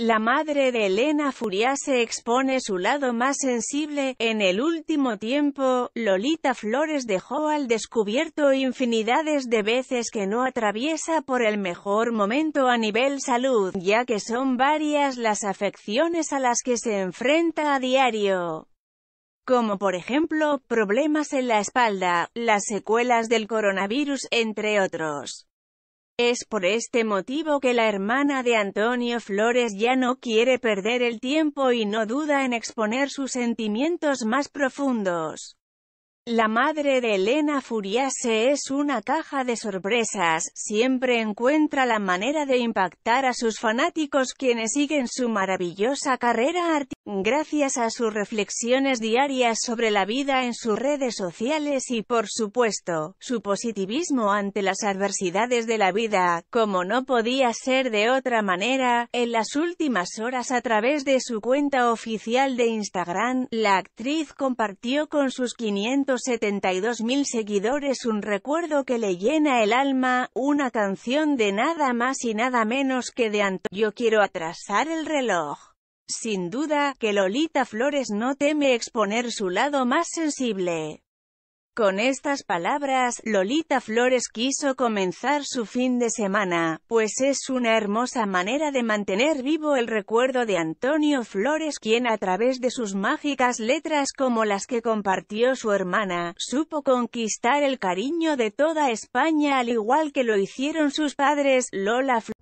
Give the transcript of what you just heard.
la madre de Elena Furiase expone su lado más sensible. En el último tiempo, Lolita Flores dejó al descubierto infinidades de veces que no atraviesa por el mejor momento a nivel salud, ya que son varias las afecciones a las que se enfrenta a diario como por ejemplo, problemas en la espalda, las secuelas del coronavirus, entre otros. Es por este motivo que la hermana de Antonio Flores ya no quiere perder el tiempo y no duda en exponer sus sentimientos más profundos. La madre de Elena Furiase es una caja de sorpresas, siempre encuentra la manera de impactar a sus fanáticos quienes siguen su maravillosa carrera artística gracias a sus reflexiones diarias sobre la vida en sus redes sociales y, por supuesto, su positivismo ante las adversidades de la vida, como no podía ser de otra manera, en las últimas horas a través de su cuenta oficial de Instagram, la actriz compartió con sus mil seguidores un recuerdo que le llena el alma, una canción de nada más y nada menos que de Antonio Yo quiero atrasar el reloj sin duda, que Lolita Flores no teme exponer su lado más sensible. Con estas palabras, Lolita Flores quiso comenzar su fin de semana, pues es una hermosa manera de mantener vivo el recuerdo de Antonio Flores quien a través de sus mágicas letras como las que compartió su hermana, supo conquistar el cariño de toda España al igual que lo hicieron sus padres, Lola Flores.